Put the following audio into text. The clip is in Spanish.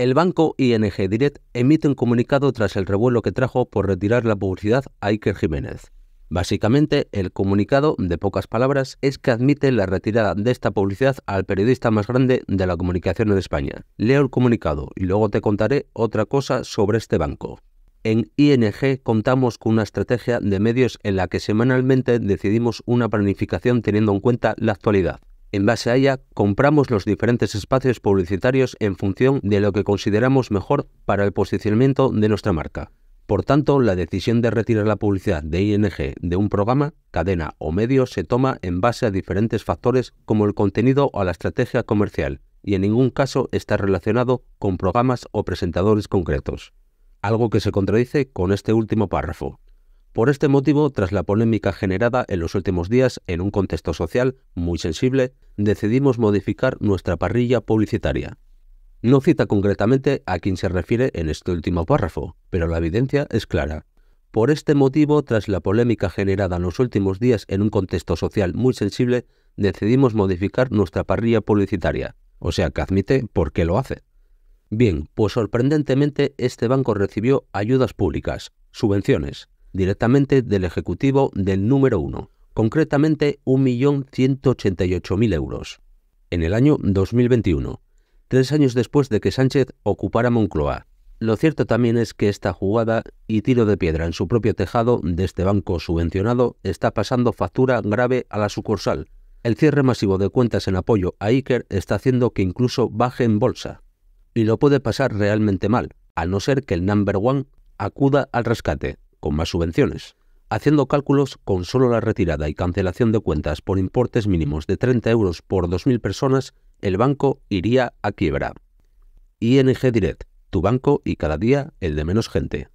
El banco ING Direct emite un comunicado tras el revuelo que trajo por retirar la publicidad a Iker Jiménez. Básicamente, el comunicado, de pocas palabras, es que admite la retirada de esta publicidad al periodista más grande de la comunicación en España. Leo el comunicado y luego te contaré otra cosa sobre este banco. En ING contamos con una estrategia de medios en la que semanalmente decidimos una planificación teniendo en cuenta la actualidad. En base a ella, compramos los diferentes espacios publicitarios en función de lo que consideramos mejor para el posicionamiento de nuestra marca. Por tanto, la decisión de retirar la publicidad de ING de un programa, cadena o medio se toma en base a diferentes factores como el contenido o la estrategia comercial, y en ningún caso está relacionado con programas o presentadores concretos. Algo que se contradice con este último párrafo, por este motivo, tras la polémica generada en los últimos días en un contexto social muy sensible, decidimos modificar nuestra parrilla publicitaria. No cita concretamente a quién se refiere en este último párrafo, pero la evidencia es clara. Por este motivo, tras la polémica generada en los últimos días en un contexto social muy sensible, decidimos modificar nuestra parrilla publicitaria, o sea que admite por qué lo hace. Bien, pues sorprendentemente este banco recibió ayudas públicas, subvenciones, directamente del Ejecutivo del número 1, concretamente 1.188.000 euros, en el año 2021, tres años después de que Sánchez ocupara Moncloa. Lo cierto también es que esta jugada y tiro de piedra en su propio tejado de este banco subvencionado está pasando factura grave a la sucursal. El cierre masivo de cuentas en apoyo a Iker está haciendo que incluso baje en bolsa. Y lo puede pasar realmente mal, a no ser que el number one acuda al rescate con más subvenciones. Haciendo cálculos con solo la retirada y cancelación de cuentas por importes mínimos de 30 euros por 2.000 personas, el banco iría a quiebra. ING Direct, tu banco y cada día el de menos gente.